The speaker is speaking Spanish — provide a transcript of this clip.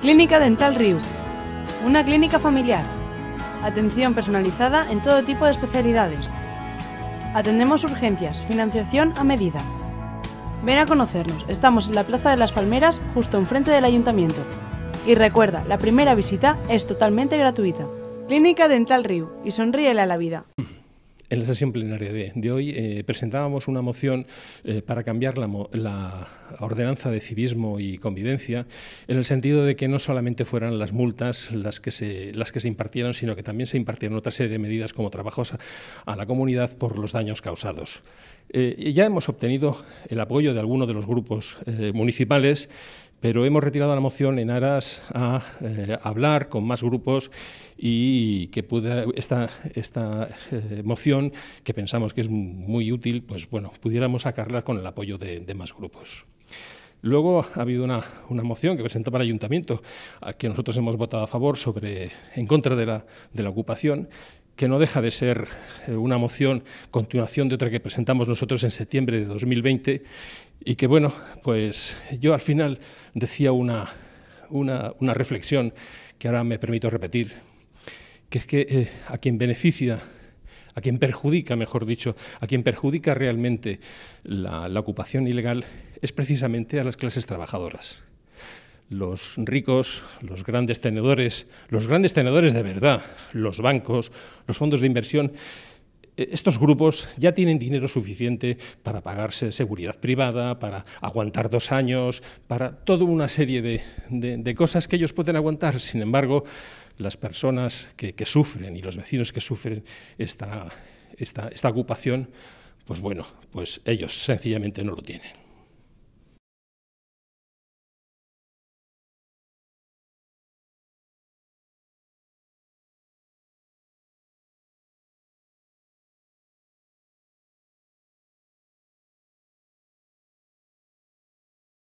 Clínica Dental Riu. Una clínica familiar. Atención personalizada en todo tipo de especialidades. Atendemos urgencias, financiación a medida. Ven a conocernos, estamos en la Plaza de las Palmeras, justo enfrente del ayuntamiento. Y recuerda, la primera visita es totalmente gratuita. Clínica Dental Riu y sonríele a la vida. En la sesión plenaria de, hoy eh, presentábamos una moción eh, para cambiar la, ordenanza de civismo y convivencia en el sentido de que no solamente fueran las multas las que se, las que se impartieron, sino que también se impartieron otra serie de medidas como trabajos a, la comunidad por los daños causados. Eh, ya hemos obtenido el apoyo de algunos de los grupos municipales pero hemos retirado la moción en aras a eh, hablar con más grupos y que esta, esta eh, moción, que pensamos que es muy útil, pues bueno, pudiéramos sacarla con el apoyo de, más grupos. Luego ha habido una, una, moción que presentaba el ayuntamiento, a que nosotros hemos votado a favor sobre, en contra de la, de la ocupación, que no deja de ser eh, una moción continuación de otra que presentamos nosotros en septiembre de 2020 y que bueno, pues yo al final decía una, reflexión que ahora me permito repetir, que es que eh, a quien beneficia, a quien perjudica, mejor dicho, a quien perjudica realmente la, la ocupación ilegal es precisamente a las clases trabajadoras los ricos, los grandes tenedores, los grandes tenedores de verdad, los bancos, los fondos de inversión, eh, estos grupos ya tienen dinero suficiente para pagarse seguridad privada, para aguantar dos años, para toda una serie de, cosas que ellos pueden aguantar. Sin embargo, las personas que, sufren y los vecinos que sufren esta, esta ocupación, pues bueno, pues ellos sencillamente no lo tienen.